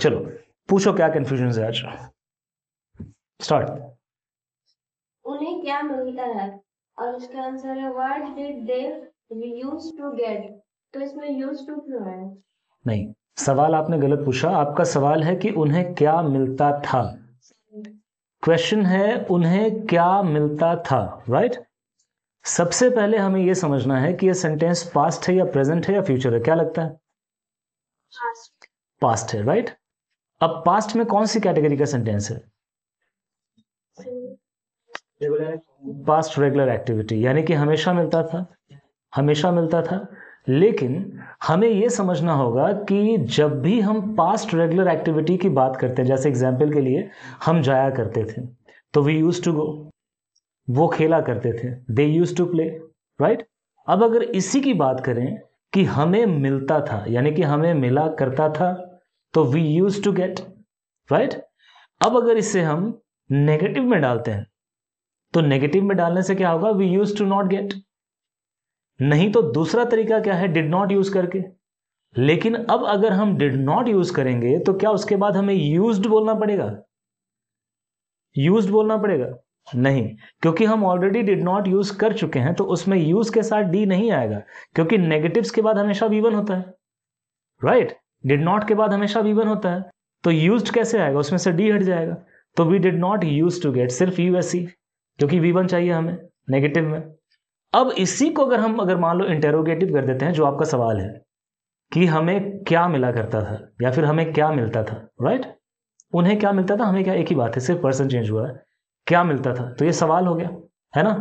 चलो पूछो क्या कंफ्यूजन है आज स्टार्ट उन्हें क्या मिलता है और इसका आंसर है what did they use to get तो इसमें यूज टू क्यों है नहीं सवाल आपने गलत पूछा आपका सवाल है कि उन्हें क्या मिलता था क्वेश्चन है उन्हें क्या मिलता था राइट right? सबसे पहले हमें यह समझना है कि यह सेंटेंस पास्ट है या प्रेजेंट है या फ्यूचर है क्या लगता है पास्ट है राइट अब पास्ट में कौन सी कैटेगरी का सेंटेंस है पास्ट रेगुलर एक्टिविटी यानी कि हमेशा मिलता था हमेशा मिलता था लेकिन हमें यह समझना होगा कि जब भी हम पास्ट रेगुलर एक्टिविटी की बात करते हैं जैसे एग्जाम्पल के लिए हम जाया करते थे तो वी यूज टू गो वो खेला करते थे they use to play right अब अगर इसी की बात करें कि हमें मिलता था यानी कि हमें मिला करता था तो we use to get right अब अगर इसे हम नेगेटिव में डालते हैं तो नेगेटिव में डालने से क्या होगा we use to not get नहीं तो दूसरा तरीका क्या है डिड नॉट यूज करके लेकिन अब अगर हम डिड नॉट यूज करेंगे तो क्या उसके बाद हमें यूज बोलना पड़ेगा यूज बोलना पड़ेगा नहीं क्योंकि हम ऑलरेडी डिड नॉट यूज कर चुके हैं तो उसमें यूज के साथ डी नहीं आएगा क्योंकि नेगेटिव्स के बाद हमेशा वी वन होता है राइट right? डिड नॉट के बाद हमेशा वी वन होता है तो यूज कैसे आएगा उसमें से डी हट जाएगा तो we did not use to get सिर्फ यू एस सी क्योंकि वी वन चाहिए हमें नेगेटिव में अब इसी को अगर हम अगर मान लो इंटेरोगेटिव कर देते हैं जो आपका सवाल है कि हमें क्या मिला करता था या फिर हमें क्या मिलता था राइट right? उन्हें क्या मिलता था हमें क्या एक ही बात है सिर्फ पर्सन चेंज हुआ है क्या मिलता था तो ये सवाल हो गया है ना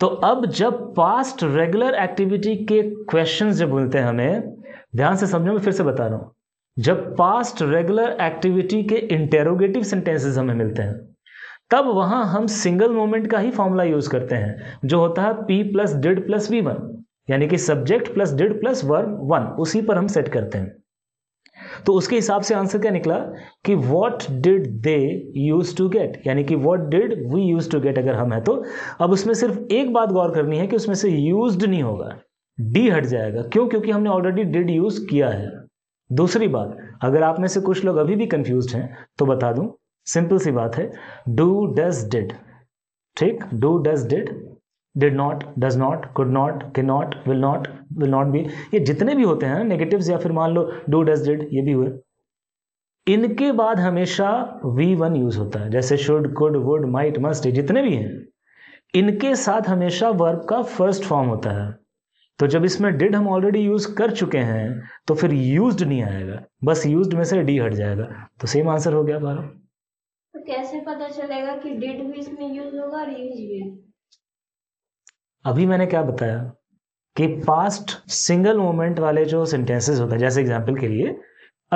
तो अब जब पास्ट रेगुलर एक्टिविटी के क्वेश्चन जब मिलते हैं हमें ध्यान से समझो मैं फिर से बता रहा हूं जब पास्ट रेगुलर एक्टिविटी के इंटेरोगेटिव सेंटेंसेस हमें मिलते हैं तब वहां हम सिंगल मोमेंट का ही फॉर्मूला यूज करते हैं जो होता है P plus did plus V one यानी कि subject plus did plus verb one उसी पर हम सेट करते हैं तो उसके हिसाब से आंसर क्या निकला कि what did they use to get यानी कि what did we use to get अगर हम है तो अब उसमें सिर्फ एक बात गौर करनी है कि उसमें से यूज नहीं होगा डी हट जाएगा क्यों क्योंकि हमने ऑलरेडी डिड यूज किया है दूसरी बात अगर आप में से कुछ लोग अभी भी कंफ्यूज हैं तो बता दूं सिंपल सी बात है डू डज डिड ठीक do does did did not does not could not can not will not will not be ये जितने भी होते हैं नेगेटिव्स या फिर मान लो डू डज डिड ये भी हुए इनके बाद हमेशा वी वन यूज होता है जैसे should could would might must जितने भी हैं इनके साथ हमेशा वर्ब का फर्स्ट फॉर्म होता है तो जब इसमें डिड हम ऑलरेडी यूज़ कर चुके हैं तो फिर यूज नहीं आएगा बस यूज में से डी हट जाएगा तो सेम आंसर हो गया तो कैसे पता चलेगा कि डिड भी इसमें यूज होगा और यूज भी अभी मैंने क्या बताया कि पास्ट सिंगल मोमेंट वाले जो सेंटेंसेस होते हैं जैसे एग्जांपल के लिए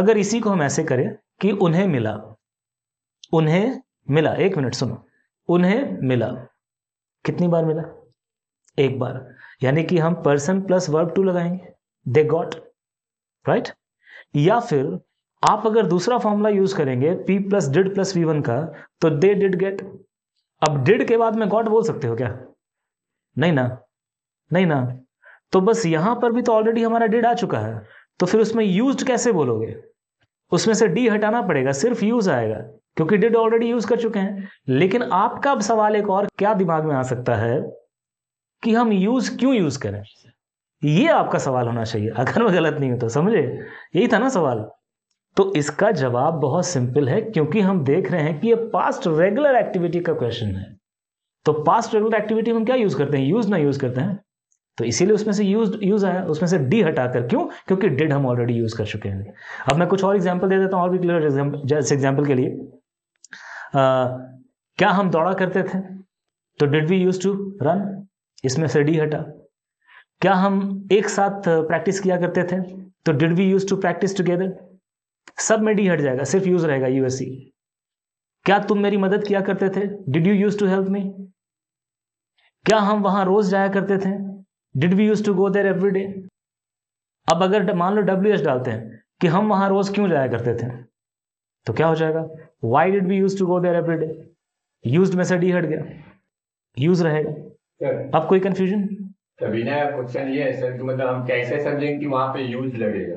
अगर इसी को हम ऐसे करें कि उन्हें मिला उन्हें मिला एक मिनट सुनो उन्हें मिला कितनी बार मिला एक बार यानी कि हम पर्सन प्लस वर्ब टू लगाएंगे दे गॉट राइट या फिर आप अगर दूसरा फॉर्मूला यूज करेंगे P plus did plus V one का तो दे डिड गेट अब डिड के बाद में गॉट बोल सकते हो क्या नहीं ना नहीं ना तो बस यहां पर भी तो ऑलरेडी हमारा डिड आ चुका है तो फिर उसमें यूज कैसे बोलोगे उसमें से डी हटाना पड़ेगा सिर्फ यूज आएगा क्योंकि डिड ऑलरेडी यूज कर चुके हैं लेकिन आपका अब सवाल एक और क्या दिमाग में आ सकता है कि हम यूज़ क्यों यूज़ करें ये आपका सवाल होना चाहिए अगर मैं गलत नहीं हूँ तो समझे यही था ना सवाल तो इसका जवाब बहुत सिंपल है क्योंकि हम देख रहे हैं कि ये पास्ट रेगुलर एक्टिविटी का क्वेश्चन है तो पास्ट रेगुलर एक्टिविटी हम क्या यूज़ करते हैं यूज़ ना यूज़ करते हैं तो इसीलिए उसमें से यूज यूज आया उसमें से डी हटाकर क्यों क्योंकि डिड हम ऑलरेडी यूज कर चुके हैं अब मैं कुछ और एग्जाम्पल दे देता हूं और भी क्लियर जैसे एग्जाम्पल के लिए आ, क्या हम दौड़ा करते थे तो did we use to run इसमें से डी हटा क्या हम एक साथ प्रैक्टिस किया करते थे तो did we use to practise together सब में डी हट जाएगा सिर्फ यूज रहेगा यूएससी क्या तुम मेरी मदद किया करते थे did you use to help me क्या हम वहां रोज जाया करते थे did we use to go there every day अब अगर मान लो डब्ल्यू एच डालते हैं कि हम वहां रोज क्यों जाया करते थे तो क्या हो जाएगा why did we use to go there every day use में से डी हट गया यूज रहेगा अब कोई कंफ्यूजन ना क्वेश्चन ये है सर कि मतलब हम कैसे समझेंगे कि वहाँ पे यूज लगेगा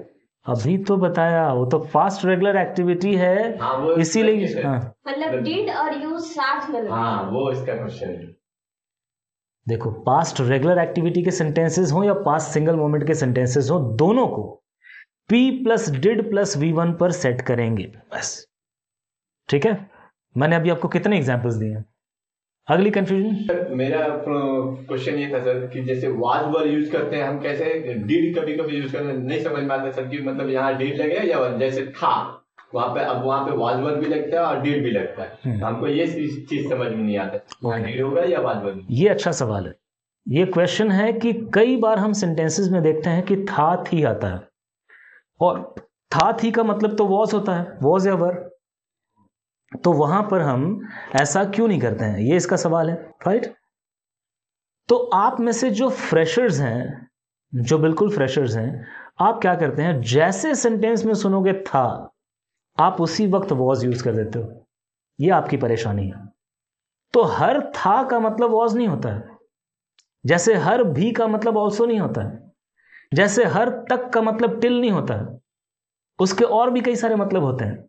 अभी तो बताया वो तो फास्ट रेगुलर एक्टिविटी है हाँ, इसीलिए हाँ। मतलब डिड मतलब और यूज साथ में हाँ वो इसका क्वेश्चन है देखो पास्ट रेगुलर एक्टिविटी के सेंटेंसेस हो या पास्ट सिंगल मोमेंट के सेंटेंसेस हो दोनों को P plus did plus V one पर सेट करेंगे बस ठीक है मैंने अभी आपको कितने एग्जाम्पल्स दिए हैं अगली कंफ्यूजन मेरा क्वेश्चन ये था सर कि जैसे वाज वर यूज करते हैं हम कैसे डीड कभी कभी यूज करते हैं नहीं समझ में आता सर कि मतलब यहाँ डीड लगे या जैसे था वहाँ पे अब वहाँ पे वाज वर भी लगता है और डीड भी लगता है हम्म। हमको ये चीज समझ में नहीं आता डीड हाँ, होगा या वाज वर ये अच्छा सवाल है ये क्वेश्चन है कि कई बार हम सेंटेंसेस में देखते हैं कि था थी आता है और था थी का मतलब तो वॉज होता है वॉज या वर तो वहां पर हम ऐसा क्यों नहीं करते हैं ये इसका सवाल है राइट तो आप में से जो फ्रेशर्स हैं जो बिल्कुल फ्रेशर्स हैं आप क्या करते हैं जैसे सेंटेंस में सुनोगे था आप उसी वक्त वॉज यूज कर देते हो ये आपकी परेशानी है तो हर था का मतलब वॉज नहीं होता है जैसे हर भी का मतलब ऑल्सो नहीं होता है जैसे हर तक का मतलब टिल नहीं होता है उसके और भी कई सारे मतलब होते हैं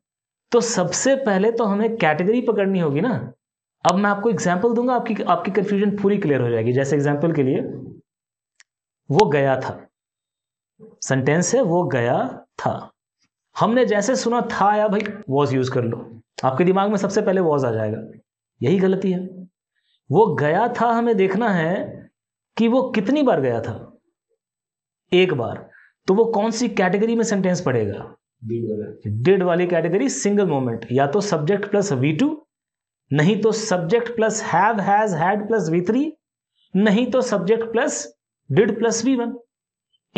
तो सबसे पहले तो हमें कैटेगरी पकड़नी होगी ना अब मैं आपको एग्जाम्पल दूंगा आपकी आपकी कंफ्यूजन पूरी क्लियर हो जाएगी जैसे एग्जाम्पल के लिए वो गया था सेंटेंस है वो गया था हमने जैसे सुना था या भाई वॉज यूज कर लो आपके दिमाग में सबसे पहले वॉज आ जाएगा यही गलती है वो गया था हमें देखना है कि वो कितनी बार गया था एक बार तो वो कौन सी कैटेगरी में सेंटेंस पड़ेगा डिड वाली कैटेगरी सिंगल मोमेंट या तो सब्जेक्ट प्लस वी टू नहीं तो subject plus have has had plus V three नहीं तो subject plus did plus V one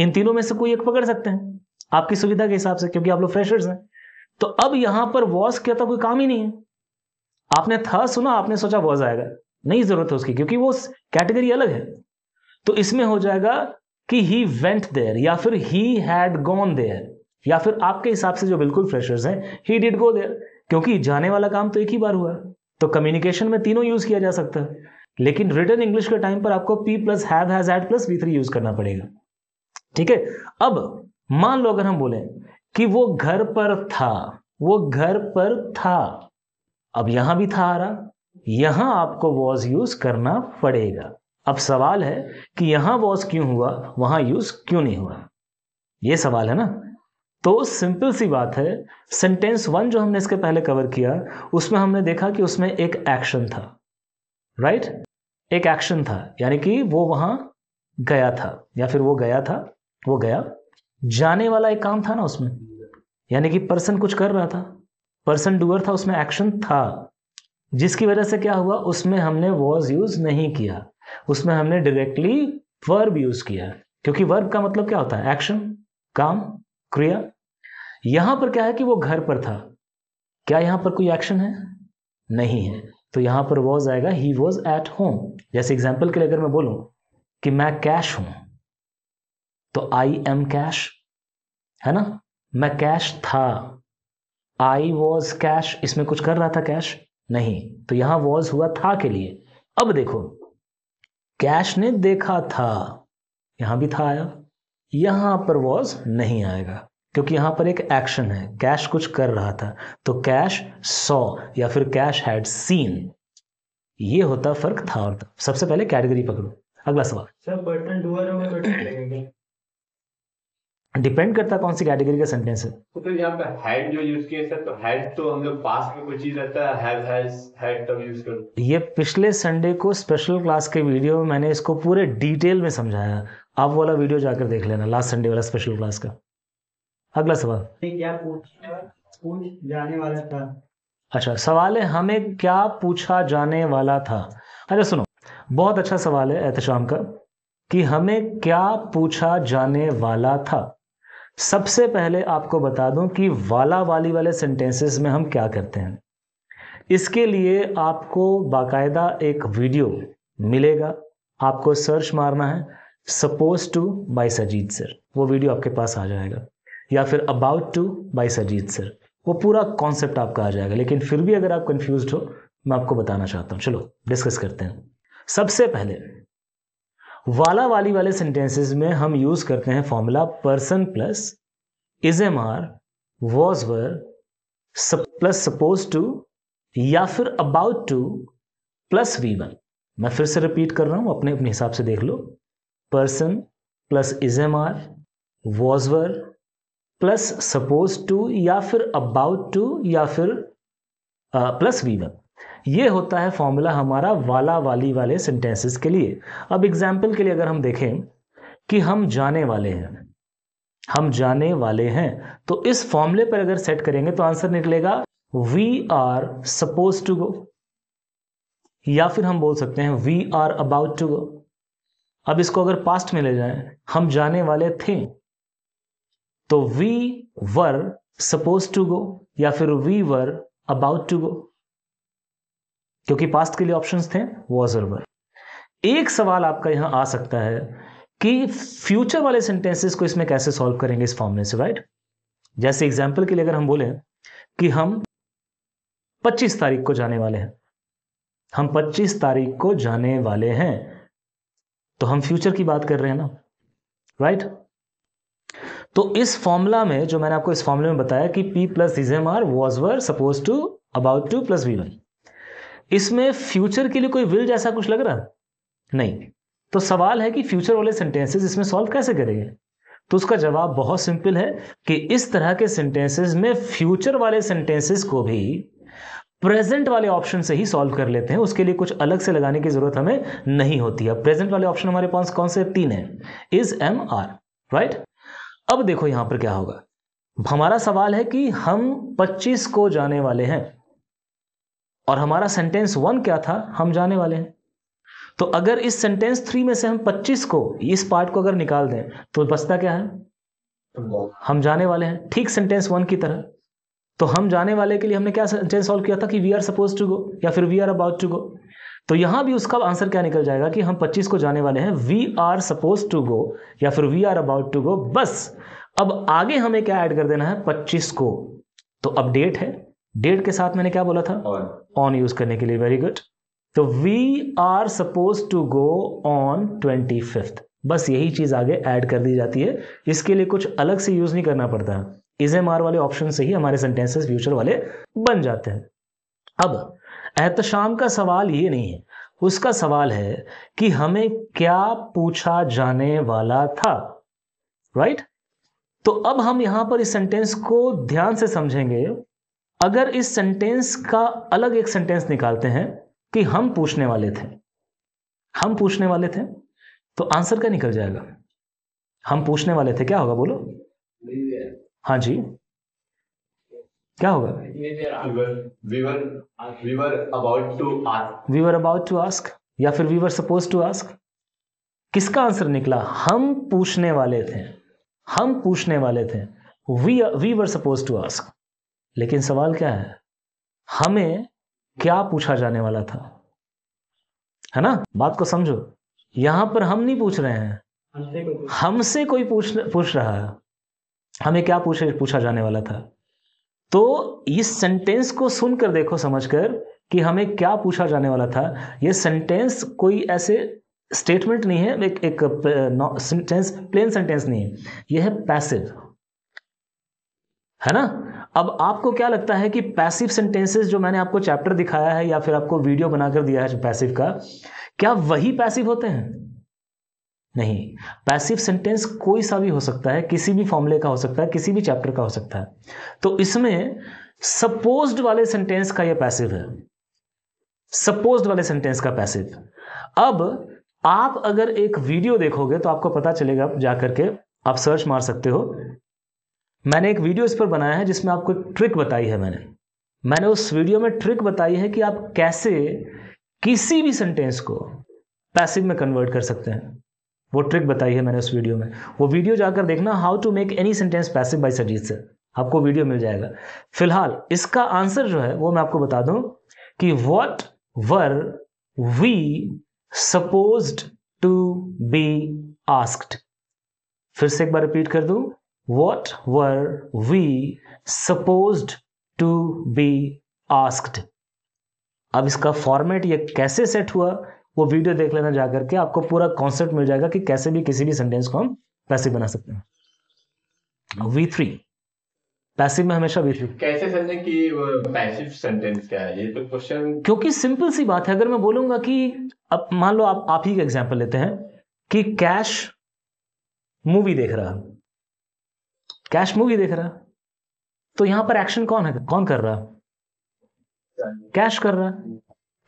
इन तीनों में से कोई एक पकड़ सकते हैं आपकी सुविधा के हिसाब से क्योंकि आप लोग फ्रेशर्स हैं तो अब यहां पर वॉज क्या था कोई काम ही नहीं है आपने था सुना आपने सोचा वॉज आएगा नहीं जरूरत है उसकी क्योंकि वो कैटेगरी अलग है तो इसमें हो जाएगा कि ही वेंट देयर या फिर ही हैड गॉन देयर या फिर आपके हिसाब से जो बिल्कुल फ्रेशर्स हैं ही डिड गो देयर क्योंकि जाने वाला काम तो एक ही बार हुआ है तो कम्युनिकेशन में तीनों यूज़ किया जा सकता है लेकिन रिटर्न इंग्लिश के टाइम पर आपको P plus have has had plus V three use करना पड़ेगा ठीक है अब मान लो अगर हम बोले कि वो घर पर था वो घर पर था अब यहां भी था आ रहा यहां आपको वॉज यूज करना पड़ेगा अब सवाल है कि यहां वॉज क्यों हुआ वहां यूज क्यों नहीं हुआ ये सवाल है ना तो सिंपल सी बात है सेंटेंस वन जो हमने इसके पहले कवर किया उसमें हमने देखा कि उसमें एक एक्शन था राइट right? एक एक्शन था यानी कि वो वहां गया था या फिर वो गया था वो गया जाने वाला एक काम था ना उसमें यानी कि पर्सन कुछ कर रहा था पर्सन डूअर था उसमें एक्शन था जिसकी वजह से क्या हुआ उसमें हमने वॉज यूज नहीं किया उसमें हमने डायरेक्टली वर्ब यूज किया क्योंकि वर्ब का मतलब क्या होता है एक्शन काम क्रिया यहां पर क्या है कि वो घर पर था क्या यहां पर कोई एक्शन है नहीं है तो यहां पर वॉज आएगा ही वॉज एट होम जैसे एग्जाम्पल के लिए अगर मैं बोलूं कि मैं कैश हूं तो आई एम कैश है ना मैं कैश था आई वॉज कैश इसमें कुछ कर रहा था कैश नहीं तो यहां वॉज हुआ था के लिए अब देखो कैश ने देखा था यहां भी था आया यहां पर वॉज नहीं आएगा क्योंकि यहां पर एक एक्शन है कैश कुछ कर रहा था तो कैश सॉ या फिर कैश हैड सीन ये होता फर्क था और था सबसे पहले कैटेगरी पकड़ो अगला सवाल डिपेंड करता कौन सी कैटेगरी का सेंटेंस है तो, तो यहाँ पे हैड जो यूज किया सर तो हैड तो हम लोग पास में कुछ चीज रहता है हैव हैज हैड तब यूज करो ये पिछले संडे को स्पेशल क्लास के वीडियो में मैंने इसको पूरे डिटेल में समझाया आप वाला वीडियो जाकर देख लेना लास्ट संडे वाला स्पेशल क्लास का अगला सवाल क्या जाने वाला था अच्छा सवाल है हमें क्या पूछा जाने वाला था अच्छा सुनो बहुत अच्छा सवाल है एहतशाम का कि हमें क्या पूछा जाने वाला था सबसे पहले आपको बता दूं कि वाला वाली वाले सेंटेंसेस में हम क्या करते हैं इसके लिए आपको बाकायदा एक वीडियो मिलेगा आपको सर्च मारना है suppose to by Sajeet sir वो वीडियो आपके पास आ जाएगा या फिर about to by Sajeet sir वो पूरा कॉन्सेप्ट आपका आ जाएगा लेकिन फिर भी अगर आप कंफ्यूज हो मैं आपको बताना चाहता हूं चलो डिस्कस करते हैं सबसे पहले वाला वाली वाले सेंटेंसेस में हम यूज़ करते हैं formula person plus is am are was were plus suppose to या फिर about to plus V one मैं फिर से रिपीट कर रहा हूं अपने अपने हिसाब से देख लो person plus is am are was were plus suppose to या फिर अबाउट टू या फिर uh, प्लस वी वन ये होता है फॉर्मूला हमारा वाला वाली वाले सेंटेंसेस के लिए अब एग्जाम्पल के लिए अगर हम देखें कि हम जाने वाले हैं हम जाने वाले हैं तो इस फॉर्मूले पर अगर सेट करेंगे तो आंसर निकलेगा we are suppose to go या फिर हम बोल सकते हैं we are about to go अब इसको अगर पास्ट में ले जाए हम जाने वाले थे तो we were suppose to go या फिर we were about to go क्योंकि पास्ट के लिए ऑप्शंस थे वॉज और वर एक सवाल आपका यहां आ सकता है कि फ्यूचर वाले सेंटेंसेस को इसमें कैसे सॉल्व करेंगे इस में से राइट जैसे एग्जाम्पल के लिए अगर हम बोले कि हम 25 तारीख को जाने वाले हैं हम 25 तारीख को जाने वाले हैं तो हम फ्यूचर की बात कर रहे हैं ना राइट तो इस फॉर्मूला में जो मैंने आपको इस फॉर्मूले में बताया कि P plus is am are was were suppose to about to plus V one इसमें फ्यूचर के लिए कोई विल जैसा कुछ लग रहा नहीं तो सवाल है कि फ्यूचर वाले सेंटेंसेस इसमें सॉल्व कैसे करेंगे तो उसका जवाब बहुत सिंपल है कि इस तरह के सेंटेंसेस में फ्यूचर वाले सेंटेंसेस को भी प्रेजेंट वाले ऑप्शन से ही सॉल्व कर लेते हैं उसके लिए कुछ अलग से लगाने की ज़रूरत हमें नहीं होती है प्रेजेंट वाले ऑप्शन हमारे पास कौन से तीन है इज एम आर राइट अब देखो यहां पर क्या होगा हमारा सवाल है कि हम 25 को जाने वाले हैं और हमारा सेंटेंस वन क्या था हम जाने वाले हैं तो अगर इस सेंटेंस थ्री में से हम 25 को इस पार्ट को अगर निकाल दें तो बचता क्या है हम जाने वाले हैं ठीक सेंटेंस वन की तरह तो हम जाने वाले के लिए हमने क्या सेंटेंस सॉल्व किया था कि we are suppose to go या फिर we are about to go तो यहां भी उसका आंसर क्या निकल जाएगा कि हम 25 को जाने वाले हैं we are suppose to go या फिर we are about to go बस अब आगे हमें क्या ऐड कर देना है 25 को तो अब डेट है डेट के साथ मैंने क्या बोला था ऑन यूज करने के लिए वेरी गुड तो we are suppose to go on twenty बस यही चीज आगे ऐड कर दी जाती है इसके लिए कुछ अलग से यूज नहीं करना पड़ता है इज एम आर वाले ऑप्शन से ही हमारे सेंटेंसेस फ्यूचर वाले बन जाते हैं अब एहतशाम का सवाल ये नहीं है उसका सवाल है कि हमें क्या पूछा जाने वाला था राइट right? तो अब हम यहां पर इस सेंटेंस को ध्यान से समझेंगे अगर इस सेंटेंस का अलग एक सेंटेंस निकालते हैं कि हम पूछने वाले थे हम पूछने वाले थे तो आंसर क्या निकल जाएगा हम पूछने वाले थे क्या होगा बोलो हाँ जी क्या होगा we were about to ask या फिर we were suppose to ask किसका आंसर निकला हम पूछने वाले थे हम पूछने वाले थे we we were suppose to ask लेकिन सवाल क्या है हमें क्या पूछा जाने वाला था है ना बात को समझो यहां पर हम नहीं पूछ रहे हैं हमसे कोई पूछ पूछ रहा है हमें क्या पूछे पूछा जाने वाला था तो इस सेंटेंस को सुनकर देखो समझकर कि हमें क्या पूछा जाने वाला था ये सेंटेंस कोई ऐसे स्टेटमेंट नहीं है एक एक सेंटेंस प्लेन सेंटेंस नहीं है यह है पैसिव है ना अब आपको क्या लगता है कि पैसिव सेंटेंसेस जो मैंने आपको चैप्टर दिखाया है या फिर आपको वीडियो बनाकर दिया है पैसिव का क्या वही पैसिव होते हैं नहीं पैसिव सेंटेंस कोई सा भी हो सकता है किसी भी फॉर्मूले का हो सकता है किसी भी चैप्टर का हो सकता है तो इसमें सपोज्ड वाले सेंटेंस का यह पैसिव है सपोज्ड वाले सेंटेंस का पैसिव अब आप अगर एक वीडियो देखोगे तो आपको पता चलेगा जाकर के आप सर्च मार सकते हो मैंने एक वीडियो इस पर बनाया है जिसमें आपको एक ट्रिक बताई है मैंने मैंने उस वीडियो में ट्रिक बताई है कि आप कैसे किसी भी सेंटेंस को पैसिव में कन्वर्ट कर सकते हैं वो ट्रिक बताई है मैंने उस वीडियो में वो वीडियो जाकर देखना how to make any sentence passive by Sajeet से आपको वीडियो मिल जाएगा फिलहाल इसका आंसर जो है वो मैं आपको बता दूं कि what were we suppose to be asked फिर से एक बार रिपीट कर दूं what were we suppose to be asked अब इसका फॉर्मेट ये कैसे सेट हुआ वो वीडियो देख लेना जा करके आपको पूरा कॉन्सेप्ट मिल जाएगा कि कैसे भी किसी भी सेंटेंस को हम पैसे बना सकते हैं वी थ्री पैसिव में हमेशा वी थ्री कैसे समझें कि पैसिव सेंटेंस क्या है ये तो क्वेश्चन क्योंकि सिंपल सी बात है अगर मैं बोलूंगा कि अब मान लो आप आप ही का एग्जाम्पल लेते हैं कि कैश मूवी देख रहा कैश मूवी देख रहा तो यहां पर एक्शन कौन है कौन कर रहा कैश कर रहा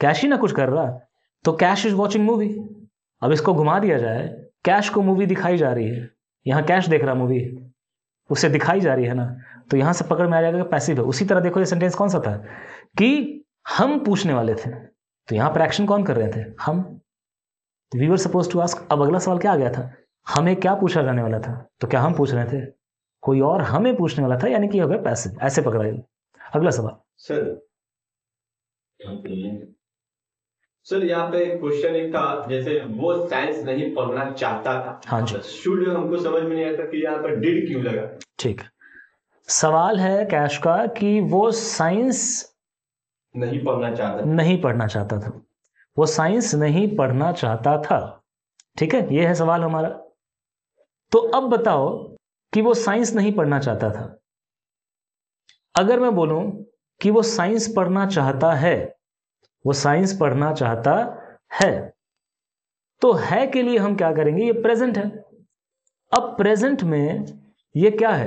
कैश ही ना कुछ कर रहा तो कैश इज वॉचिंग मूवी अब इसको घुमा दिया जाए कैश को मूवी दिखाई जा रही है यहाँ कैश देख रहा मूवी उसे दिखाई जा रही है ना तो यहां से पकड़ में आ जाएगा पैसिव है उसी तरह देखो ये सेंटेंस कौन सा था कि हम पूछने वाले थे तो यहां पर एक्शन कौन कर रहे थे हम we were suppose to ask अब अगला सवाल क्या आ गया था हमें क्या पूछा जाने वाला था तो क्या हम पूछ रहे थे कोई और हमें पूछने वाला था यानी कि हो गया पैसे ऐसे पकड़ा अगला सवाल सर सर यहाँ पे क्वेश्चन एक था जैसे वो साइंस नहीं पढ़ना चाहता था हाँ जी शुड तो हमको समझ में नहीं आता कि यहाँ पर डिड क्यों लगा ठीक सवाल है कैश का कि वो साइंस नहीं पढ़ना चाहता नहीं पढ़ना चाहता था वो साइंस नहीं पढ़ना चाहता था ठीक है ये है सवाल हमारा तो अब बताओ कि वो साइंस नहीं पढ़ना चाहता था अगर मैं बोलूं कि वो साइंस पढ़ना चाहता है वो साइंस पढ़ना चाहता है तो है के लिए हम क्या करेंगे ये प्रेजेंट है अब प्रेजेंट में ये क्या है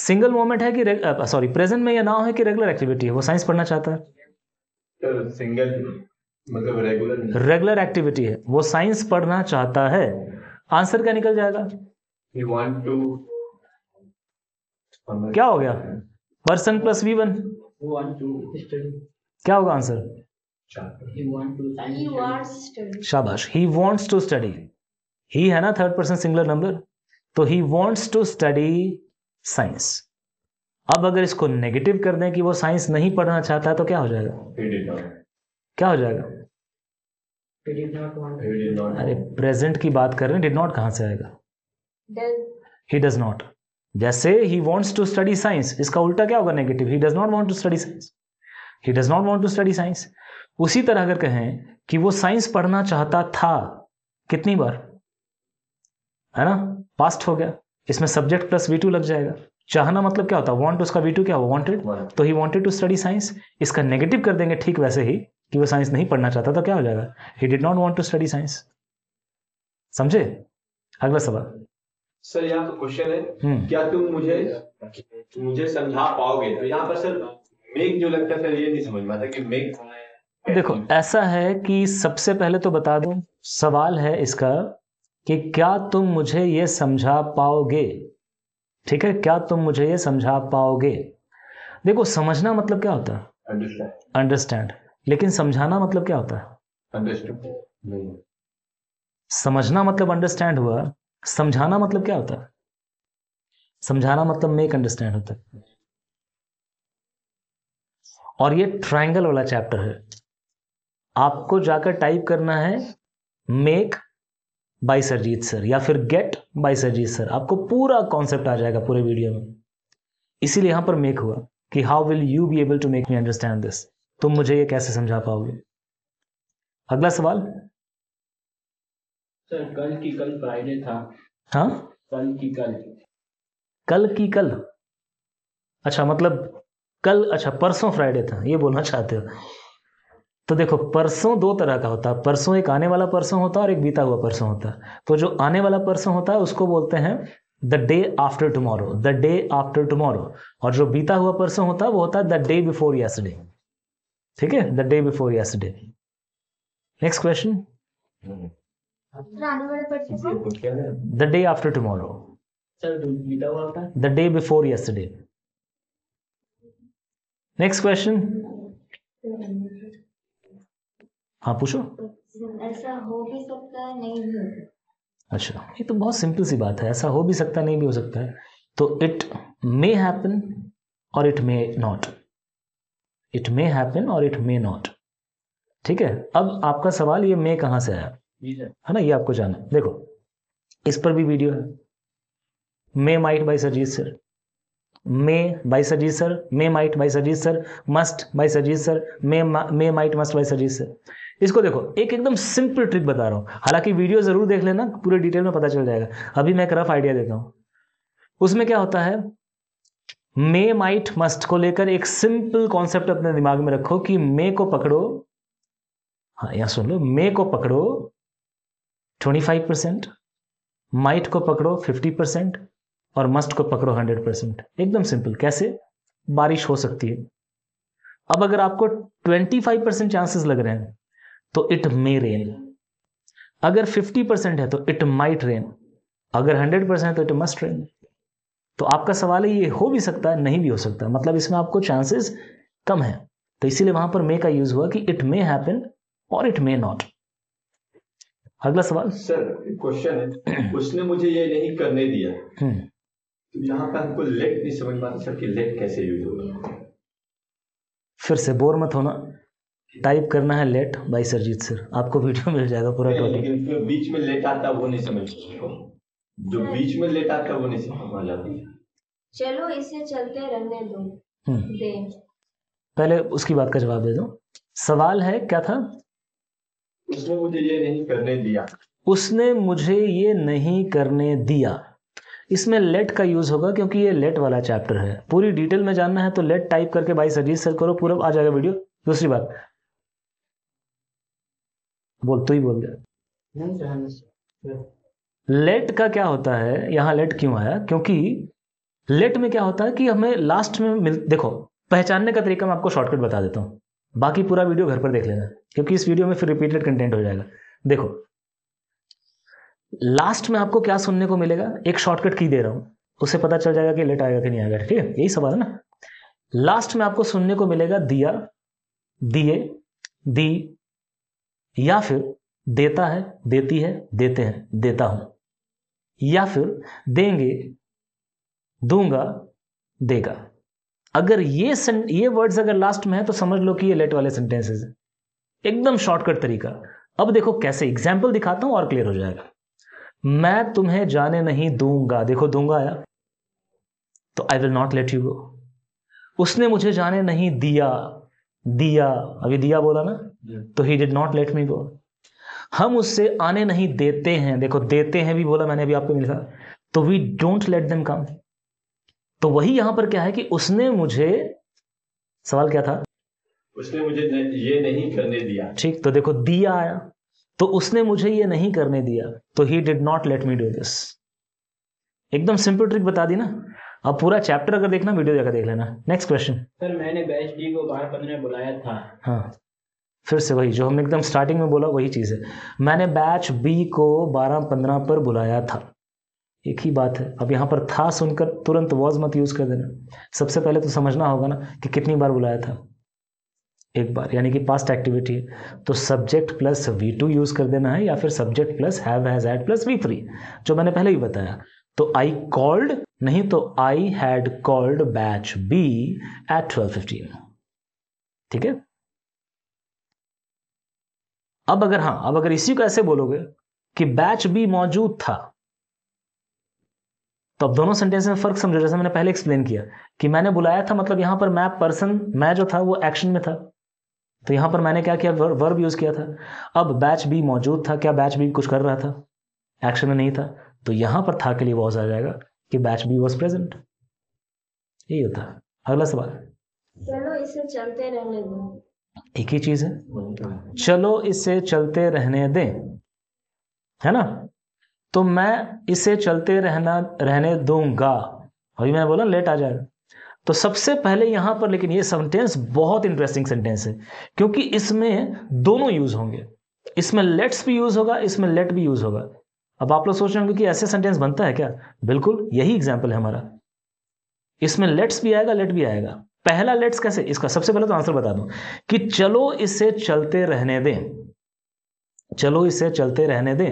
सिंगल मोमेंट है कि सॉरी प्रेजेंट में ये ना है कि रेगुलर एक्टिविटी है वो साइंस पढ़ना चाहता है तो सिंगल मतलब रेगुलर रेगुलर एक्टिविटी है वो साइंस पढ़ना चाहता है आंसर क्या निकल जाएगा to... क्या हो गया पर्सन प्लस वी वन क्या होगा आंसर शाबाश he wants to study he है ना थर्ड पर्सन सिंगुलर नंबर तो he wants to study science अब अगर इसको नेगेटिव कर दें कि वो साइंस नहीं पढ़ना चाहता है तो क्या हो जाएगा क्या हो जाएगा अरे प्रेजेंट की बात कर रहे हैं डिड नॉट कहां से आएगा ही डज नॉट जैसे he wants to study science इसका उल्टा क्या होगा negative he does not want to study science he does not want to study science उसी तरह अगर कहें कि वो साइंस पढ़ना चाहता था कितनी बार है ना पास्ट हो गया इसमें सब्जेक्ट प्लस वी टू लग जाएगा चाहना मतलब क्या होता है वांट उसका वी टू क्या हुआ वांटेड तो he wanted to study science इसका नेगेटिव कर देंगे ठीक वैसे ही कि वो साइंस नहीं पढ़ना चाहता तो क्या हो जाएगा he did not want to study science समझे अगला सवाल सर यहाँ का तो क्वेश्चन है हम्म। क्या तुम मुझे मुझे समझा पाओगे तो यहाँ पर सर मेक जो लगता है सर ये नहीं समझ में आता कि मेक देखो ऐसा है कि सबसे पहले तो बता दूं सवाल है इसका कि क्या तुम मुझे ये समझा पाओगे ठीक है क्या तुम मुझे ये समझा पाओगे देखो समझना मतलब क्या होता है अंडरस्टैंड लेकिन समझाना मतलब क्या होता है समझना मतलब अंडरस्टैंड हुआ समझाना मतलब क्या होता है समझाना मतलब मेक अंडरस्टैंड होता है और ये ट्रायंगल वाला चैप्टर है आपको जाकर टाइप करना है मेक बाई सरजीत सर या फिर गेट बाई सरजीत सर आपको पूरा कॉन्सेप्ट आ जाएगा पूरे वीडियो में इसीलिए यहां पर मेक हुआ कि how will you be able to make me understand this तुम मुझे ये कैसे समझा पाओगे अगला सवाल सर कल की कल फ्राइडे था हाँ कल की कल कल की कल अच्छा मतलब कल अच्छा परसों फ्राइडे था ये बोलना चाहते हो तो देखो परसों दो तरह का होता है परसों एक आने वाला परसों होता है और एक बीता हुआ परसों होता है तो जो आने वाला परसों होता है उसको बोलते हैं the day after tomorrow the day after tomorrow और जो बीता हुआ परसों होता है वो होता है द डे बिफोर यस्टरडे ठीक है the day before yesterday next question the day after tomorrow the day before yesterday next question हाँ पूछो तो ऐसा हो भी सकता है नहीं भी हो सकता अच्छा ये तो बहुत सिंपल सी बात है ऐसा हो भी सकता है नहीं भी हो सकता है तो इट मे हैपन और it may not it may happen और इट मे नॉट ठीक है अब आपका सवाल ये मे कहाँ से आया है ना ये आपको जाना देखो इस पर भी वीडियो है may might by Sajeet sir may by Sajeet sir may might by Sajeet sir must by Sajeet sir may may might must by Sajeet sir इसको देखो एक एकदम सिंपल ट्रिक बता रहा हूँ हालांकि वीडियो ज़रूर देख लेना पूरे डिटेल में पता चल जाएगा अभी मैं एक रफ आइडिया देता हूँ उसमें क्या होता है मे माइट मस्ट को लेकर एक सिंपल कॉन्सेप्ट अपने दिमाग में रखो कि मे को पकड़ो हाँ यहां सुन लो मे को पकड़ो 25 परसेंट माइट को पकड़ो 50 परसेंट और मस्ट को पकड़ो 100 परसेंट एकदम सिंपल कैसे बारिश हो सकती है अब अगर आपको 25 परसेंट चांसेस लग रहे हैं तो इट मे रेन अगर 50 परसेंट है तो इट माइट रेन अगर 100 परसेंट है तो इट मस्ट रेन तो आपका सवाल है ये हो भी सकता है नहीं भी हो सकता मतलब इसमें आपको चांसेस कम है तो इसीलिए वहां पर मे का यूज हुआ कि इट मे हैपन और इट मे नॉट अगला सवाल सर क्वेश्चन है उसने मुझे ये नहीं करने दिया हम्म। तो यहाँ पर हमको लेट नहीं समझ पाते सर कि लेट कैसे यूज होगा फिर से बोर मत होना टाइप करना है लेट बाई सरजीत सर आपको वीडियो मिल जाएगा पूरा टोटल बीच में लेट आता वो नहीं समझ जो बीच में लेट आता वो नहीं समझ चलो इसे चलते रहने दो हम्म। दे पहले उसकी बात का जवाब दे दो सवाल है क्या था उसने मुझे ये नहीं करने दिया उसने मुझे ये नहीं करने दिया इसमें लेट का यूज़ होगा क्योंकि ये लेट वाला चैप्टर है पूरी डिटेल में जानना है तो लेट टाइप करके भाई सजीज सर करो पूरा आ जाएगा वीडियो दूसरी बात बोल तो ही बोल दे लेट का क्या होता है यहाँ लेट क्यों आया क्योंकि लेट में क्या होता है कि हमें लास्ट में मिल देखो पहचानने का तरीका मैं आपको शॉर्टकट बता देता हूँ बाकी पूरा वीडियो घर पर देख लेना क्योंकि इस वीडियो में फिर रिपीटेड कंटेंट हो जाएगा देखो लास्ट में आपको क्या सुनने को मिलेगा एक शॉर्टकट की दे रहा हूँ उससे पता चल जाएगा कि लेट आएगा कि नहीं आएगा ठीक है यही सवाल है ना लास्ट में आपको सुनने को मिलेगा दिया दिए दी या फिर देता है देती है देते हैं देता हूं या फिर देंगे दूंगा देगा अगर ये ये वर्ड्स अगर लास्ट में है तो समझ लो कि ये लेट वाले सेंटेंसेज है एकदम शॉर्टकट तरीका अब देखो कैसे एग्जाम्पल दिखाता हूं और क्लियर हो जाएगा मैं तुम्हें जाने नहीं दूंगा देखो दूंगा आया तो I will not let you go उसने मुझे जाने नहीं दिया दिया अभी दिया बोला ना तो he did not let me go हम उससे आने नहीं देते हैं देखो देते हैं भी बोला मैंने अभी आपको लिखा तो we don't let them come तो वही यहां पर क्या है कि उसने मुझे सवाल क्या था उसने मुझे ये नहीं करने दिया ठीक तो देखो दिया आया तो उसने मुझे ये नहीं करने दिया तो he did not let me do this एकदम सिंपल ट्रिक बता दी ना अब पूरा चैप्टर अगर देखना वीडियो जाकर देख लेना नेक्स्ट क्वेश्चन सर मैंने बैच डी को बार पंद्रह बुलाया था हाँ फिर से वही जो हमने एकदम स्टार्टिंग में बोला वही चीज़ है मैंने बैच बी को बारह पंद्रह पर बुलाया था एक ही बात है अब यहाँ पर था सुनकर तुरंत वॉज मत यूज़ कर देना सबसे पहले तो समझना होगा ना कि कितनी बार बुलाया था एक बार यानी कि पास्ट एक्टिविटी है तो subject plus V two use कर देना है या फिर subject plus have has had plus V three जो मैंने पहले ही बताया तो आई कॉल्ड नहीं तो I had called batch B at twelve fifteen ठीक है अब अगर हाँ अब अगर इसी को ऐसे बोलोगे कि बैच भी मौजूद था तो अब दोनों सेंटेंस में फर्क समझो जैसे मैंने पहले एक्सप्लेन किया कि मैंने बुलाया था मतलब यहां पर मैं पर्सन मैं जो था वो एक्शन में था तो यहां पर मैंने क्या किया वर्ब यूज किया था अब बैच भी मौजूद था क्या बैच भी कुछ कर रहा था एक्शन में नहीं था तो यहां पर था के लिए वॉज आ जाएगा कि बैच बी वॉज प्रेजेंट यही होता अगला सवाल चलो इसे चलते रहने दो एक ही चीज है चलो इसे चलते रहने दें है ना तो मैं इसे चलते रहना रहने दूंगा अभी मैं बोला लेट आ जाएगा तो सबसे पहले यहां पर लेकिन ये सेंटेंस बहुत इंटरेस्टिंग सेंटेंस है क्योंकि इसमें दोनों यूज होंगे इसमें लेट्स भी यूज होगा इसमें लेट भी यूज होगा अब आप लोग सोच रहे होंगे कि ऐसे सेंटेंस बनता है क्या बिल्कुल यही एग्जाम्पल है हमारा इसमें लेट्स भी आएगा लेट भी आएगा पहला लेट्स कैसे इसका सबसे पहले तो आंसर बता दूं कि चलो इसे चलते रहने दें चलो इसे चलते रहने दें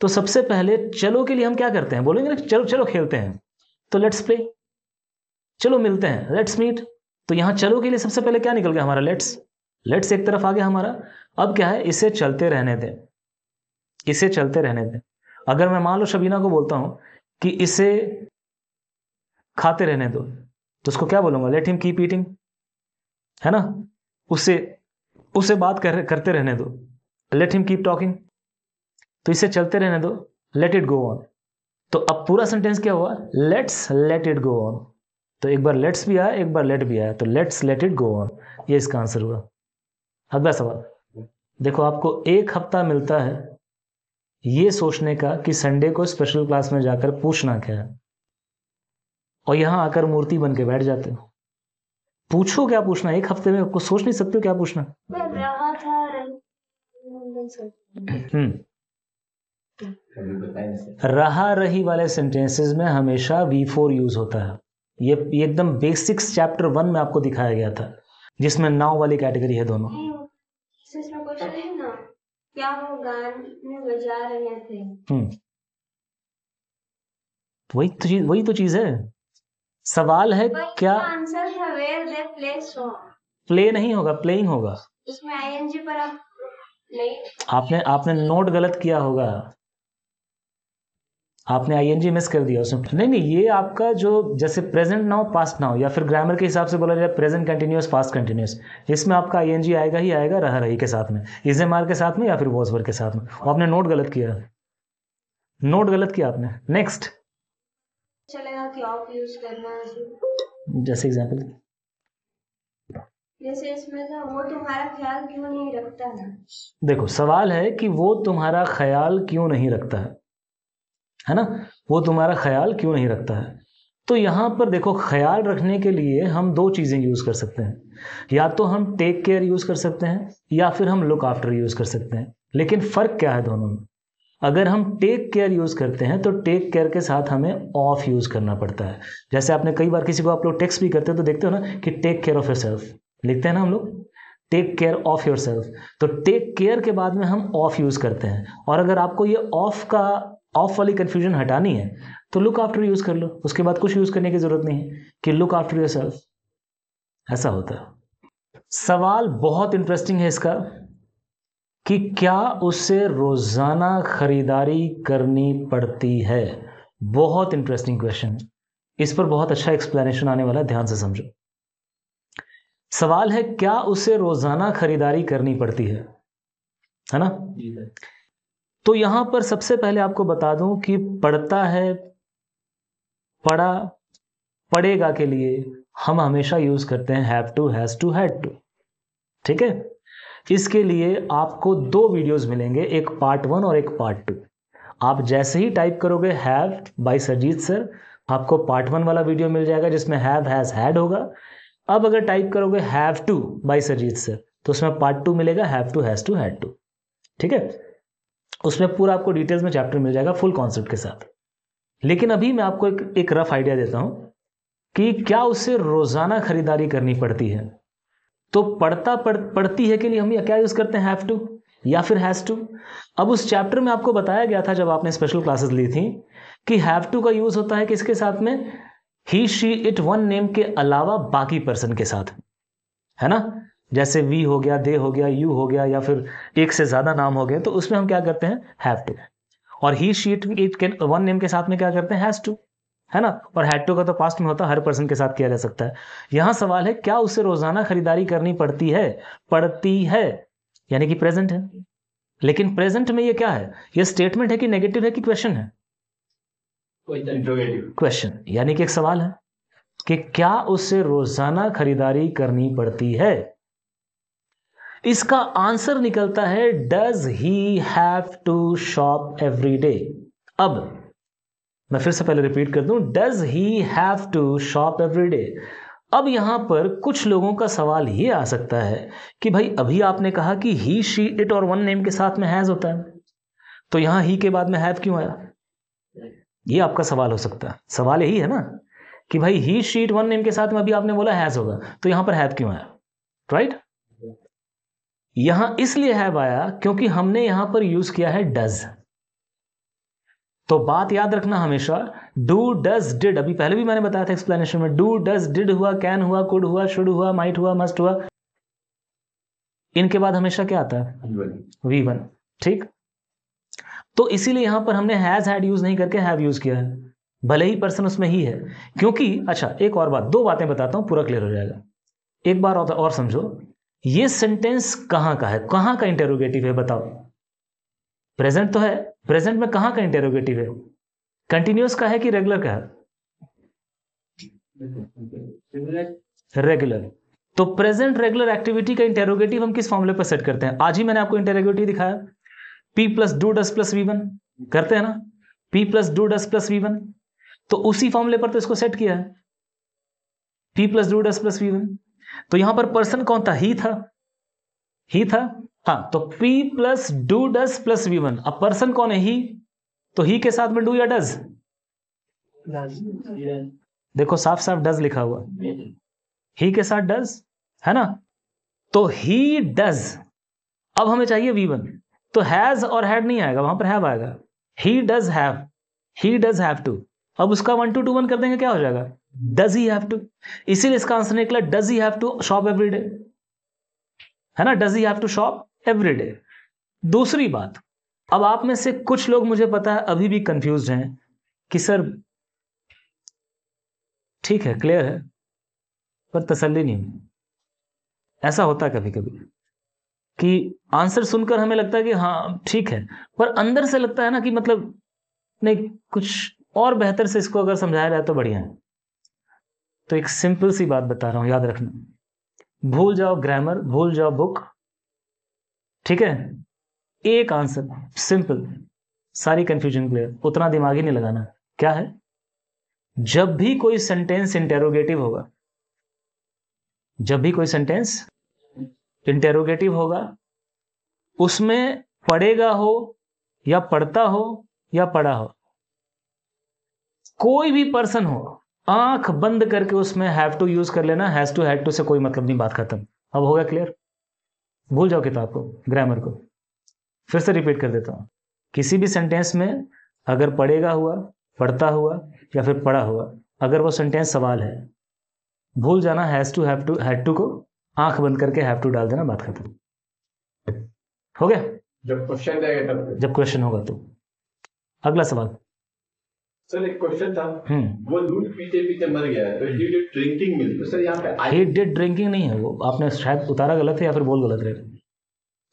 तो सबसे पहले चलो के लिए हम क्या करते हैं बोलेंगे ना चलो चलो खेलते हैं तो लेट्स प्ले चलो मिलते हैं लेट्स मीट तो यहां चलो के लिए सबसे पहले क्या निकल गया हमारा लेट्स लेट्स एक तरफ आ गया हमारा अब क्या है इसे चलते रहने दें इसे चलते रहने दें अगर मैं मान लो शबीना को बोलता हूं कि इसे खाते रहने दो तो उसको क्या बोलूंगा लेट हिम कीप ईटिंग है ना उससे उससे बात कर करते रहने दो लेट हिम कीप टॉकिंग तो इसे चलते रहने दो लेट इट गो ऑन तो अब पूरा सेंटेंस क्या हुआ let's let it go on तो एक बार लेट्स भी आया एक बार लेट भी आया तो let's let it go on ये इसका आंसर हुआ अगला सवाल देखो आपको एक हफ्ता मिलता है ये सोचने का कि संडे को स्पेशल क्लास में जाकर पूछना क्या है और यहां आकर मूर्ति बन के बैठ जाते हो पूछो क्या पूछना एक हफ्ते में आपको सोच नहीं सकते हो क्या पूछना हम्म। रहा रही वाले सेंटेंसेस में हमेशा वी फोर यूज होता है ये, एकदम बेसिक्स चैप्टर वन में आपको दिखाया गया था जिसमें नाव वाली कैटेगरी है दोनों क्या वो गान में बजा रहे थे हम्म। वही तो चीज वही तो चीज है सवाल है क्या answer where they play play नहीं होगा प्लेइंग होगा आईएनजी पर आप नहीं आपने आपने नोट गलत किया होगा आपने आईएनजी मिस कर दिया उसमें नहीं नहीं ये आपका जो जैसे प्रेजेंट ना हो पास्ट ना हो या फिर ग्रामर के हिसाब से बोला जाए प्रेजेंट कंटिन्यूस पास्ट कंटिन्यूस इसमें आपका आईएनजी आएगा ही आएगा रह रही के साथ में इजे मार के साथ में या फिर वॉजवर के साथ में आपने नोट गलत किया नोट गलत किया आपने नेक्स्ट क्लॉक यूज करना है जैसे एग्जांपल जैसे इसमें था वो तुम्हारा ख्याल क्यों नहीं रखता है देखो सवाल है कि वो तुम्हारा ख्याल क्यों नहीं रखता है है ना वो तुम्हारा ख्याल क्यों नहीं रखता है तो यहाँ पर देखो ख्याल रखने के लिए हम दो चीज़ें यूज़ कर सकते हैं या तो हम टेक केयर यूज़ कर सकते हैं या फिर हम लुक आफ्टर यूज़ कर सकते हैं लेकिन फ़र्क क्या है दोनों में अगर हम टेक केयर यूज़ करते हैं तो टेक केयर के साथ हमें ऑफ यूज़ करना पड़ता है जैसे आपने कई बार किसी को आप लोग टेक्स्ट भी करते हो तो देखते हो ना कि take care of yourself लिखते हैं ना हम लोग take care of yourself तो टेक केयर के बाद में हम ऑफ़ यूज़ करते हैं और अगर आपको ये ऑफ़ का ऑफ वाली कन्फ्यूजन हटानी है तो लुक आफ्टर यूज़ कर लो उसके बाद कुछ यूज़ करने की ज़रूरत नहीं है कि लुक आफ्टर योर सेल्फ ऐसा होता है सवाल बहुत इंटरेस्टिंग है इसका कि क्या उसे रोज़ाना ख़रीदारी करनी पड़ती है बहुत इंटरेस्टिंग क्वेश्चन है इस पर बहुत अच्छा एक्सप्लेनेशन आने वाला है ध्यान से समझो सवाल है क्या उसे रोज़ाना ख़रीदारी करनी पड़ती है है ना तो यहाँ पर सबसे पहले आपको बता दूं कि पढ़ता है पढ़ा पढ़ेगा के लिए हम हमेशा यूज़ करते हैं have to has to had to ठीक है इसके लिए आपको दो वीडियोस मिलेंगे एक पार्ट वन और एक पार्ट टू आप जैसे ही टाइप करोगे हैव बाय सरजीत सर आपको पार्ट वन वाला वीडियो मिल जाएगा जिसमें हैव हैज़ हैड होगा अब अगर टाइप करोगे have to by Sarjeet sir तो उसमें पार्ट टू मिलेगा have to has to had to ठीक है उसमें पूरा आपको डिटेल्स में चैप्टर मिल जाएगा फुल कॉन्सेप्ट के साथ लेकिन अभी मैं आपको एक, एक रफ आइडिया देता हूं कि क्या उससे रोज़ाना खरीदारी करनी पड़ती है तो पढ़ता पढ़ पढ़ती है के लिए हम यह क्या यूज़ करते हैं हैव टू या फिर हैज़ टू अब उस चैप्टर में आपको बताया गया था जब आपने स्पेशल क्लासेस ली थी कि हैव टू का यूज़ होता है किसके साथ में he she it one name के अलावा बाकी पर्सन के साथ है ना जैसे वी हो गया दे हो गया यू हो गया या फिर एक से ज़्यादा नाम हो गए तो उसमें हम क्या करते हैं हैव टू और ही शी इट इट के वन नेम के साथ में क्या करते हैं हैज़ टू है ना और हैड टू का तो पास्ट में होता है हर पर्सन के साथ किया जा सकता है यहां सवाल है क्या उसे रोजाना खरीदारी करनी पड़ती है पड़ती है यानी कि प्रेजेंट है लेकिन प्रेजेंट में ये क्या है ये स्टेटमेंट है कि नेगेटिव है कि क्वेश्चन है क्वेश्चन तो यानी कि एक सवाल है कि क्या उसे रोजाना खरीदारी करनी पड़ती है इसका आंसर निकलता है does he have to shop every day अब मैं फिर से पहले रिपीट कर दूं does he have to shop every day अब यहां पर कुछ लोगों का सवाल ये आ सकता है कि भाई अभी आपने कहा कि ही शी इट और वन नेम के साथ में हैज़ होता है तो यहां ही के बाद में हैव क्यों आया ये आपका सवाल हो सकता है सवाल यही है ना कि भाई ही शीट वन नेम के साथ में अभी आपने बोला हैज़ होगा तो यहां पर हैव क्यों आया राइट यहां इसलिए हैव आया क्योंकि हमने यहां पर यूज़ किया है डज़ तो बात याद रखना हमेशा डू डज डिड अभी पहले भी मैंने बताया था एक्सप्लेनेशन में डू डज डिड हुआ कैन हुआ कुड हुआ शुड हुआ माइट हुआ मस्ट हुआ इनके बाद हमेशा क्या आता है वी वन ठीक तो इसीलिए यहां पर हमने हैज हैड यूज नहीं करके हैव यूज किया है भले ही पर्सन उसमें ही है क्योंकि अच्छा एक और बात दो बातें बताता हूं पूरा क्लियर हो जाएगा एक बार और, और समझो ये सेंटेंस कहां का है कहां का इंटेरोगेटिव है बताओ प्रेजेंट तो है प्रेजेंट में कहाँ का इंटेरोगेटिव है कंटिन्यूस का है कि रेगुलर का है रेगुलर तो प्रेजेंट रेगुलर एक्टिविटी का इंटेरोगेटिव हम किस फॉर्मुले पर सेट करते हैं आज ही मैंने आपको इंटेरोगेटिव दिखाया P plus do does plus V one करते हैं ना P plus do does plus V one तो उसी फॉर्मुले पर तो इसको सेट किया है P plus do does plus V one तो यहां पर पर्सन कौन था ही था ही था हाँ तो P plus do does plus V one अब पर्सन कौन है ही तो ही के साथ में डू या डज देखो साफ साफ डज लिखा हुआ ही के साथ डज है ना तो ही डज अब हमें चाहिए वी वन तो हैज और हैड नहीं आएगा वहां पर हैव आएगा he does have he does have to अब उसका वन टू टू वन कर देंगे क्या हो जाएगा डज ही हैव टू इसीलिए इसका आंसर निकला does he have to shop every day है ना does he have to shop every day दूसरी बात अब आप में से कुछ लोग मुझे पता है अभी भी कंफ्यूज हैं कि सर ठीक है क्लियर है पर तसल्ली नहीं ऐसा होता कभी कभी कि आंसर सुनकर हमें लगता है कि हाँ ठीक है पर अंदर से लगता है ना कि मतलब नहीं कुछ और बेहतर से इसको अगर समझाया जाए तो बढ़िया है तो एक सिंपल सी बात बता रहा हूं याद रखना भूल जाओ ग्रामर भूल जाओ बुक ठीक है एक आंसर सिंपल सारी कंफ्यूजन क्लियर उतना दिमाग ही नहीं लगाना क्या है जब भी कोई सेंटेंस इंटेरोगेटिव होगा जब भी कोई सेंटेंस इंटेरोगेटिव होगा उसमें पढ़ेगा हो या पढ़ता हो या पढ़ा हो कोई भी पर्सन हो आंख बंद करके उसमें हैव टू यूज कर लेना हैज टू हैड टू से कोई मतलब नहीं बात खत्म अब होगा क्लियर भूल जाओ किताब को ग्रामर को फिर से रिपीट कर देता हूँ किसी भी सेंटेंस में अगर पढ़ेगा हुआ पढ़ता हुआ या फिर पढ़ा हुआ अगर वो सेंटेंस सवाल है भूल जाना has to have to had to को आंख बंद करके हैव टू डाल देना बात खत्म हो गया जब क्वेश्चन जब क्वेश्चन होगा तो अगला सवाल सर एक क्वेश्चन था हम्म। वो दूध पीते पीते मर गया है ही डिड ड्रिंकिंग मिल सर यहाँ पे ही डिड ड्रिंकिंग नहीं है वो आपने शायद उतारा गलत है या फिर बोल गलत है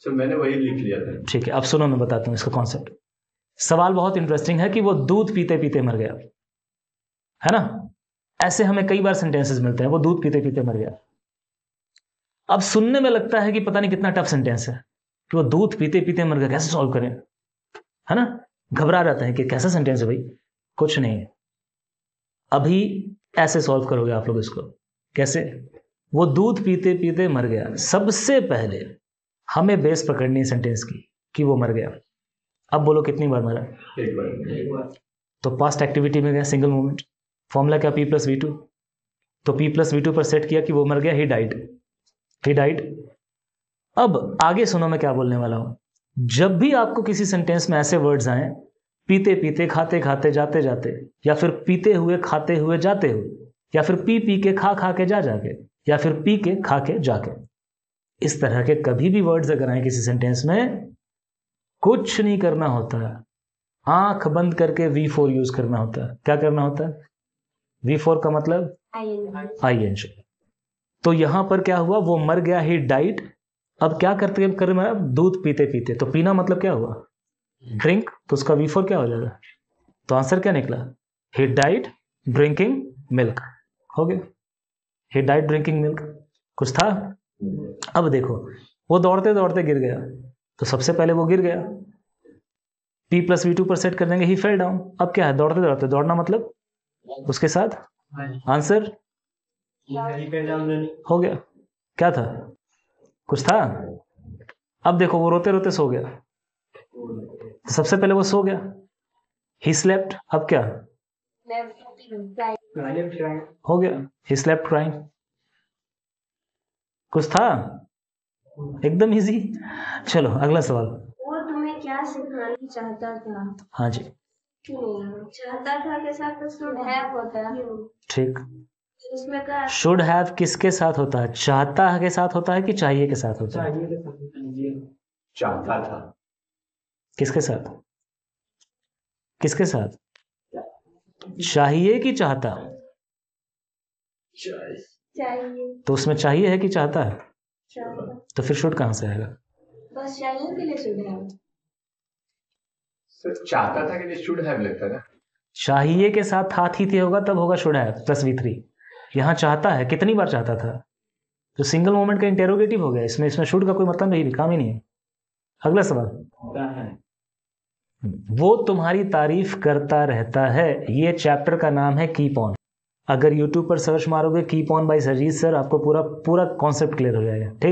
सर मैंने वही लिख लिया था ठीक है अब सुनो मैं बताता हूँ इसका कॉन्सेप्ट सवाल बहुत इंटरेस्टिंग है कि वो दूध पीते पीते मर गया है ना ऐसे हमें कई बार सेंटेंसेस मिलते हैं वो दूध पीते पीते मर गया अब सुनने में लगता है कि पता नहीं कितना टफ सेंटेंस है कि वो दूध पीते पीते मर गया कैसे सॉल्व करें है ना घबरा जाते हैं कि कैसा सेंटेंस है भाई कुछ नहीं है अभी ऐसे सॉल्व करोगे आप लोग इसको कैसे वो दूध पीते पीते मर गया सबसे पहले हमें बेस पकड़नी है सेंटेंस की कि वो मर गया अब बोलो कितनी बार मरा एक बार, तो पास्ट एक्टिविटी में गया सिंगल मोमेंट फॉर्मूला क्या पी प्लस वी टू तो पी प्लस वी टू पर सेट किया कि वो मर गया ही डाइड ही डाइड अब आगे सुनो मैं क्या बोलने वाला हूं जब भी आपको किसी सेंटेंस में ऐसे वर्ड्स आए पीते पीते खाते खाते जाते जाते या फिर पीते हुए खाते हुए जाते हुए या फिर पी पी के खा खा के जा जाके या फिर पी के खा के जाके इस तरह के कभी भी वर्ड्स अगर आए किसी सेंटेंस में कुछ नहीं करना होता है आंख बंद करके वी फोर यूज करना होता है क्या करना होता है वी फोर का मतलब आई एन तो यहां पर क्या हुआ वो मर गया ही डाइट अब क्या करते कर दूध पीते पीते तो पीना मतलब क्या हुआ ड्रिंक तो उसका वी फोर क्या हो जाएगा तो आंसर क्या निकला ही डाइट ड्रिंकिंग मिल्क हो गया ही डाइट ड्रिंकिंग मिल्क कुछ था अब देखो वो दौड़ते दौड़ते गिर गया तो सबसे पहले वो गिर गया P प्लस वी टू पर सेट कर देंगे ही फेल डाउन अब क्या है दौड़ते दौड़ते दौड़ना मतलब उसके साथ आंसर हो गया क्या था कुछ था अब देखो वो रोते रोते सो गया तो सबसे पहले वो सो गया ही स्लेप्ट अब क्या हो गया ही स्लेप्ट क्राइंग कुछ था एकदम इजी चलो अगला सवाल वो तुम्हें क्या सिखाना चाहता था हाँ जी चाहता था के साथ शुड हैव होता है ठीक उसमें शुड हैव किसके साथ होता है चाहता के साथ होता है कि चाहिए के साथ होता है चाहिए के साथ हाँ चाहता था किसके साथ किसके साथ चाहिए कि चाहता तो उसमें चाहिए है कि चाहता है तो फिर शूट कहां से आएगा बस चाहिए के लिए है चाहता था कि ये चाहिए के साथ था थी थी होगा तब होगा should have plus V three यहाँ चाहता है कितनी बार चाहता था तो सिंगल मोमेंट का इंटेरोगेटिव हो गया इसमें इसमें शुड का कोई मतलब नहीं काम ही नहीं है अगला सवाल वो तुम्हारी तारीफ करता रहता है ये चैप्टर का नाम है कीप ऑन अगर यूट्यूब पर सर्च मारोगे keep on by Sajeet sir आपको पूरा पूरा कॉन्सेप्ट क्लियर हो जाएगा ठीक